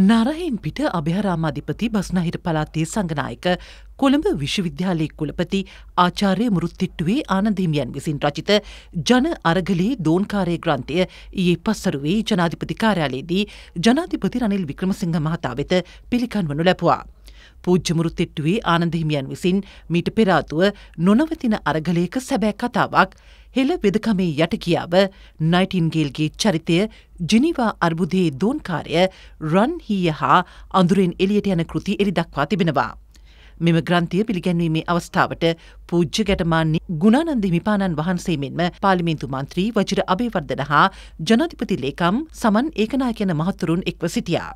නරහින් පිට අභිහරාමාධිපති බස්නහිර පලාත්තේ සංගනායක කොළඹ විශ්වවිද්‍යාලයේ කුලපති ආචාරය මුරුත්තිට්ටුවේ ආනදීමියන් විසින් රචිත ජන අරගලයේ දෝන්කාරය ග්‍රන්ථය ඒ පස්සරුවේ ජනාධිපති කාරයාලයේදී ජනාධිපති රනිල් වික්‍රමසිංහ මහතා වෙත පිළිකන්වනු ලැබවා. පූජ්ජ මුරුත්තිට්ටුවේ ආනදහිමියන් විසින් මීට පෙරාතුව නොනවතින අරගලයක සැබෑ කතාවක් හෙළ වෙදකමේ යට කියාව නයිටින්ගේල්ගේ චරිතය ජිනිවා අර්බුදයේ දෝන්කාරය රන් හීය හා අඳුරෙන් එලියට යන කෘති එලි දක්වා තිබෙනවා. මෙම ග්‍රන්ථය පිළිගැන්වීමේ අවස්ථාවට පූජ්ජ ගැටමාන්නේ ගුණානන්ද හිමිපාණන් වහන්සේ මෙන්ම පාලිමේන්තු මන්ත්‍රී වජිර අභේවර්ධන හා ජනාධිපති ලේකම් සමන් ඒකනායකයන මහතුරුන් එක්ව සිටියා.